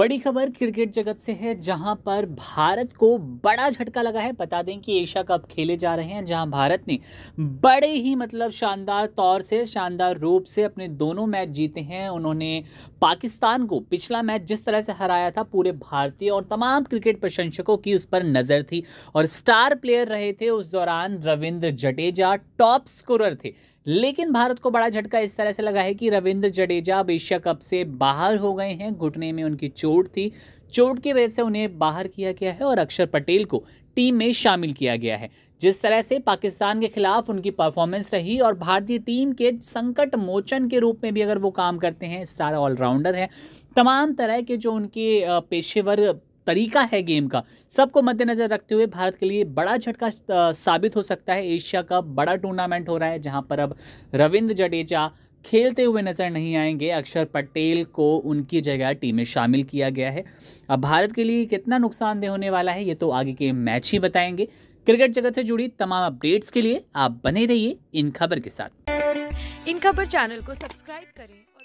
बड़ी खबर क्रिकेट जगत से है जहां पर भारत को बड़ा झटका लगा है बता दें कि एशिया कप खेले जा रहे हैं जहां भारत ने बड़े ही मतलब शानदार तौर से शानदार रूप से अपने दोनों मैच जीते हैं उन्होंने पाकिस्तान को पिछला मैच जिस तरह से हराया था पूरे भारतीय और तमाम क्रिकेट प्रशंसकों की उस पर नज़र थी और स्टार प्लेयर रहे थे उस दौरान रविंद्र जडेजा टॉप स्कोरर थे लेकिन भारत को बड़ा झटका इस तरह से लगा है कि रविंद्र जडेजा अब एशिया कप से बाहर हो गए हैं घुटने में उनकी चोट थी चोट की वजह से उन्हें बाहर किया गया है और अक्षर पटेल को टीम में शामिल किया गया है जिस तरह से पाकिस्तान के खिलाफ उनकी परफॉर्मेंस रही और भारतीय टीम के संकट मोचन के रूप में भी अगर वो काम करते हैं स्टार ऑलराउंडर हैं तमाम तरह के जो उनके पेशेवर तरीका है गेम का सबको मद्देनज़र रखते हुए भारत के लिए बड़ा झटका साबित हो सकता है एशिया का बड़ा टूर्नामेंट हो रहा है जहां पर अब रविंद्र जडेजा खेलते हुए नज़र नहीं आएंगे अक्षर पटेल को उनकी जगह टीम में शामिल किया गया है अब भारत के लिए कितना नुकसानदेह होने वाला है ये तो आगे के मैच ही बताएंगे क्रिकेट जगत से जुड़ी तमाम अपडेट्स के लिए आप बने रहिए इन खबर के साथ इन खबर चैनल को सब्सक्राइब करें